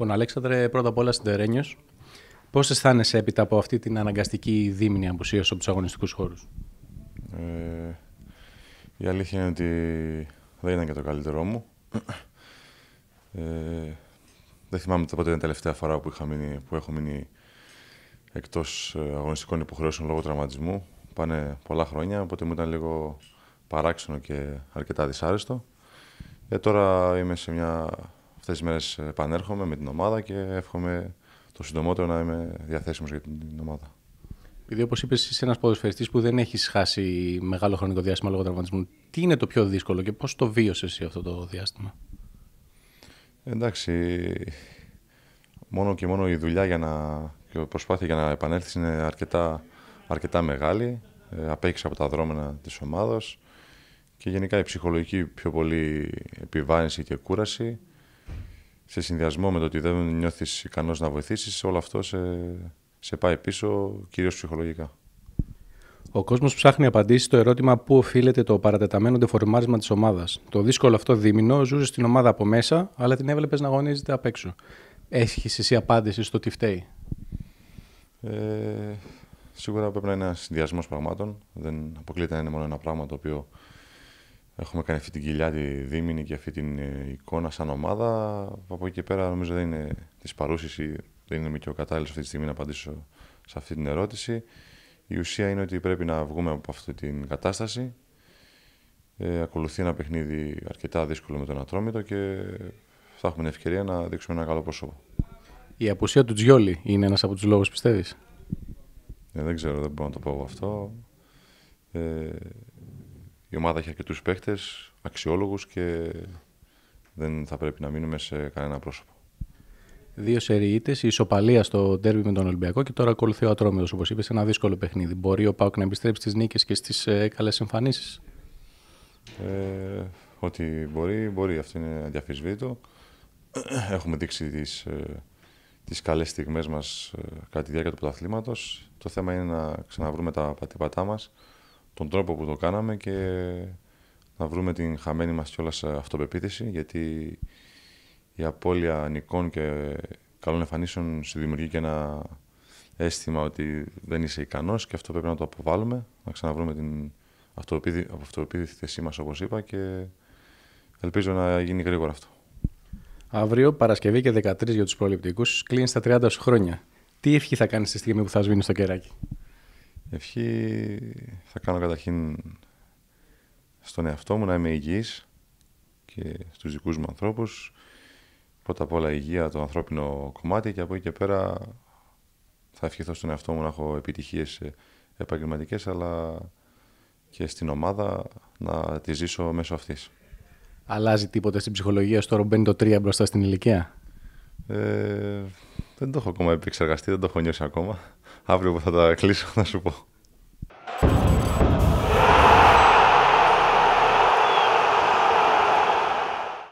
Λοιπόν, Αλέξανδρε, πρώτα απ' όλα στην συντερένιο. Πώς αισθάνεσαι έπειτα από αυτή την αναγκαστική δίμηνη απουσία από του αγωνιστικού χώρους, ε, Η αλήθεια είναι ότι δεν ήταν και το καλύτερό μου. Ε, δεν θυμάμαι ποτέ η τελευταία φορά που, είχα μείνει, που έχω μείνει εκτός ε, αγωνιστικών υποχρεώσεων λόγω τραυματισμού. Πάνε πολλά χρόνια, οπότε μου ήταν λίγο παράξενο και αρκετά δυσάρεστο. Ε, τώρα είμαι σε μια Αυτές τις μέρες επανέρχομαι με την ομάδα και εύχομαι το συντομότερο να είμαι διαθέσιμος για την ομάδα. Επειδή όπως είπες, είσαι ένας ποδοσφαιριστής που δεν έχεις χάσει μεγάλο χρονικό διάστημα λόγω τραυματισμού. Τι είναι το πιο δύσκολο και πώς το βίωσες εσύ αυτό το διάστημα, Εντάξει. Μόνο και μόνο η δουλειά για να, και η προσπάθεια για να επανέλθεις είναι αρκετά, αρκετά μεγάλη. Ε, από τα δρόμενα της ομάδας και γενικά η ψυχολογική πιο πολύ επιβάρυνση και κούραση σε συνδυασμό με το ότι δεν νιώθεις ικανός να βοηθήσεις, όλο αυτό σε, σε πάει πίσω, κυρίως ψυχολογικά. Ο κόσμος ψάχνει απαντήσεις στο ερώτημα πού οφείλεται το παρατεταμένο ντεφορμάρισμα της ομάδας. Το δύσκολο αυτό δίμηνο ζούσε στην ομάδα από μέσα, αλλά την έβλεπες να αγωνίζεται απ' έξω. Έχεις εσύ απάντηση στο τι φταίει. Ε, σίγουρα πρέπει να είναι ένας συνδυασμός πραγμάτων. Δεν αποκλείται να είναι μόνο ένα πράγμα το οποίο Έχουμε κάνει αυτή την κοιλιά τη δίμηνη και αυτή την ε, εικόνα σαν ομάδα. Από εκεί και πέρα νομίζω δεν είναι της παρούσης ή δεν είμαι και ο κατάλληλος αυτή τη στιγμή να απαντήσω σε αυτή την ερώτηση. Η ουσία είναι ότι πρέπει να βγούμε από αυτή την κατάσταση. Ε, ακολουθεί ένα παιχνίδι αρκετά δύσκολο με τον Ατρόμητο και θα έχουμε την ευκαιρία να δείξουμε ένα καλό πρόσωπο. Η απουσία του Τζιόλι είναι ένας από τους λόγους, πιστεύεις. Ε, δεν ξέρω, δεν μπορώ να το πω αυτό. Ε, η ομάδα έχει αρκετούς παίχτε, αξιόλογους και δεν θα πρέπει να μείνουμε σε κανένα πρόσωπο. Δύο σεριίτε, η ισοπαλία στο ντέρμπι με τον Ολυμπιακό και τώρα ακολουθεί ο Ατρόμιο, όπως είπες, ένα δύσκολο παιχνίδι. Μπορεί ο Πάουκ να επιστρέψει στι νίκες και στις ε, καλές εμφανίσεις. Ε, ότι μπορεί, μπορεί. Αυτό είναι αδιαφυσβήτητο. Έχουμε δείξει τις ε, τις καλές μας ε, κατά τη διάρκεια του πρωταθλήματος. Το θέμα είναι να ξαναβρούμε τα πατήματά μας τον τρόπο που το κάναμε και να βρούμε την χαμένη μας κιόλας αυτοπεποίθηση γιατί η απώλεια νικών και καλών εμφανίσεων σε δημιουργεί και ένα αίσθημα ότι δεν είσαι ικανός και αυτό πρέπει να το αποβάλουμε, να ξαναβρούμε την αυτοπεποίθησή μας όπως είπα και ελπίζω να γίνει γρήγορα αυτό. Αύριο, Παρασκευή και 13 για τους προληπτικούς, κλείνει τα 30 σου χρόνια. Τι ευχή θα κάνεις τη στιγμή που θα σβήνεις το κεράκι. Ευχή θα κάνω καταρχήν στον εαυτό μου να είμαι υγιής και στους δικούς μου ανθρώπους. Πρώτα απ' όλα υγεία το ανθρώπινο κομμάτι και από εκεί πέρα θα ευχηθώ στον εαυτό μου να έχω επιτυχίες επαγγελματικές αλλά και στην ομάδα να τη ζήσω μέσω αυτής. Αλλάζει τίποτα στην ψυχολογία στο μπαίνει το 3 μπροστά στην ηλικία. Ε, δεν το έχω ακόμα επεξεργαστεί, δεν το έχω νιώσει ακόμα. Αύριο που θα τα κλείσω να σου πω.